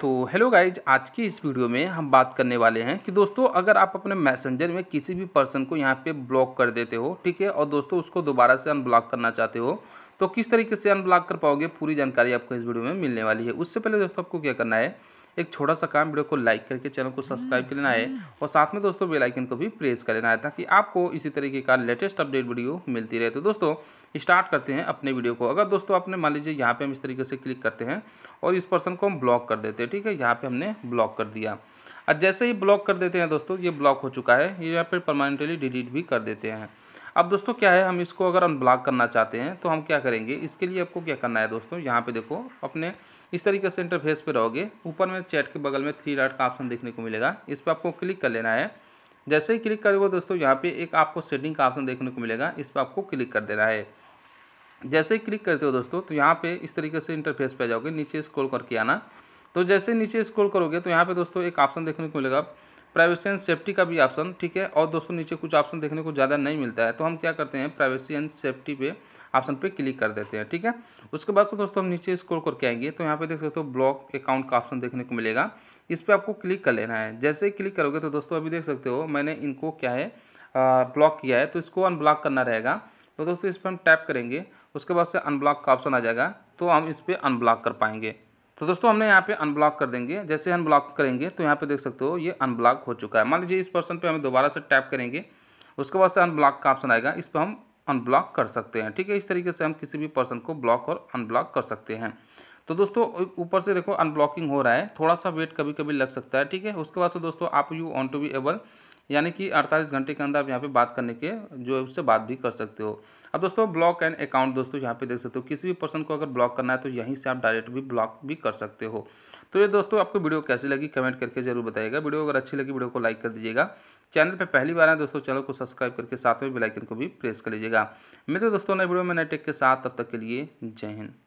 तो hello guys आज की इस वीडियो में हम बात करने वाले हैं कि दोस्तों अगर आप अपने मैसेंजर में किसी भी पर्सन को यहाँ पे ब्लॉक कर देते हो ठीक है और दोस्तों उसको दोबारा से अनब्लॉक करना चाहते हो तो किस तरीके से अनब्लॉक कर पाओगे पूरी जानकारी आपको इस वीडियो में मिलने वाली है उससे पहले दोस्तों आपको क्या करना है एक छोटा सा काम वीडियो को लाइक करके चैनल को सब्सक्राइब कर लेना है हाँ। और साथ में दोस्तों बेलाइकन को भी प्रेस कर लेना है ताकि आपको इसी तरीके का लेटेस्ट अपडेट वीडियो मिलती रहे तो दोस्तों स्टार्ट करते हैं अपने वीडियो को अगर दोस्तों आपने मान लीजिए यहाँ पर हम इस तरीके से क्लिक करते हैं और इस पर्सन को हम ब्लॉक कर देते हैं ठीक है यहाँ पर हमने ब्लॉक कर दिया और जैसे ही ब्लॉक कर देते हैं दोस्तों ये ब्लॉक हो चुका है ये यहाँ पर परमानेंटली डिलीट भी कर देते हैं अब दोस्तों क्या है हम इसको अगर अनब्लॉक करना चाहते हैं तो हम क्या करेंगे इसके लिए आपको क्या करना है दोस्तों यहाँ पे देखो अपने इस तरीके से इंटरफेस पे रहोगे ऊपर में चैट के बगल में थ्री डॉट का ऑप्शन देखने को मिलेगा इस पर आपको क्लिक कर लेना है जैसे ही क्लिक करोगे दोस्तों यहाँ पे एक आपको सेटिंग का ऑप्शन देखने को मिलेगा इस पर आपको क्लिक कर देना है जैसे ही क्लिक करते हो दोस्तों तो यहाँ पर इस तरीके से इंटरफेस पर आ जाओगे नीचे स्क्रोल करके आना तो जैसे नीचे स्क्रॉल करोगे तो यहाँ पे दोस्तों एक ऑप्शन देखने को मिलेगा प्राइवेसी एंड सेफ्टी का भी ऑप्शन ठीक है और दोस्तों नीचे कुछ ऑप्शन देखने को ज़्यादा नहीं मिलता है तो हम क्या करते हैं प्राइवेसी एंड सेफ्टी पे ऑप्शन पे क्लिक कर देते हैं ठीक है उसके बाद से दोस्तों हम नीचे स्क्रॉल करके आएंगे तो यहाँ पे देख सकते हो ब्लॉक अकाउंट का ऑप्शन देखने को मिलेगा इस पर आपको क्लिक कर लेना है जैसे ही क्लिक करोगे तो दोस्तों अभी देख सकते हो मैंने इनको क्या है ब्लॉक किया है तो इसको अनब्लॉक करना रहेगा तो दोस्तों इस पर हम टैप करेंगे उसके बाद से अनब्लॉक का ऑप्शन आ जाएगा तो हम इस पर अनब्लॉक कर पाएंगे तो दोस्तों हमने यहाँ पे अनब्लॉक कर देंगे जैसे अनब्लॉक करेंगे तो यहाँ पे देख सकते हो ये अनब्लॉक हो चुका है मान लीजिए इस पर्सन पे हम दोबारा से टैप करेंगे उसके बाद से अनब्लॉक का ऑप्शन आएगा इस पर हम अनब्लॉक कर सकते हैं ठीक है इस तरीके से हम किसी भी पर्सन को ब्लॉक और अनब्लॉक कर सकते हैं तो दोस्तों ऊपर से देखो अनब्लॉकिंग हो रहा है थोड़ा सा वेट कभी कभी लग सकता है ठीक है उसके बाद से दोस्तों आप you want to be able यानी कि अड़तालीस घंटे के अंदर आप यहाँ पे बात करने के जो है उससे बात भी कर सकते हो अब दोस्तों ब्लॉक एंड अकाउंट दोस्तों यहाँ पे देख सकते हो किसी भी पर्सन को अगर ब्लॉक करना है तो यहीं से आप डायरेक्ट भी ब्लॉक भी कर सकते हो तो ये दोस्तों आपको वीडियो कैसी लगी कमेंट करके जरूर बताएगा वीडियो अगर अच्छी लगी वीडियो को लाइक कर दीजिएगा चैनल पर पहली बार आए दोस्तों चैनल को सब्सक्राइब करके साथ में बेलाइकन को भी प्रेस कर लीजिएगा मिलते दोस्तों नए वीडियो में नए टेक के साथ तब तक के लिए जय हिंद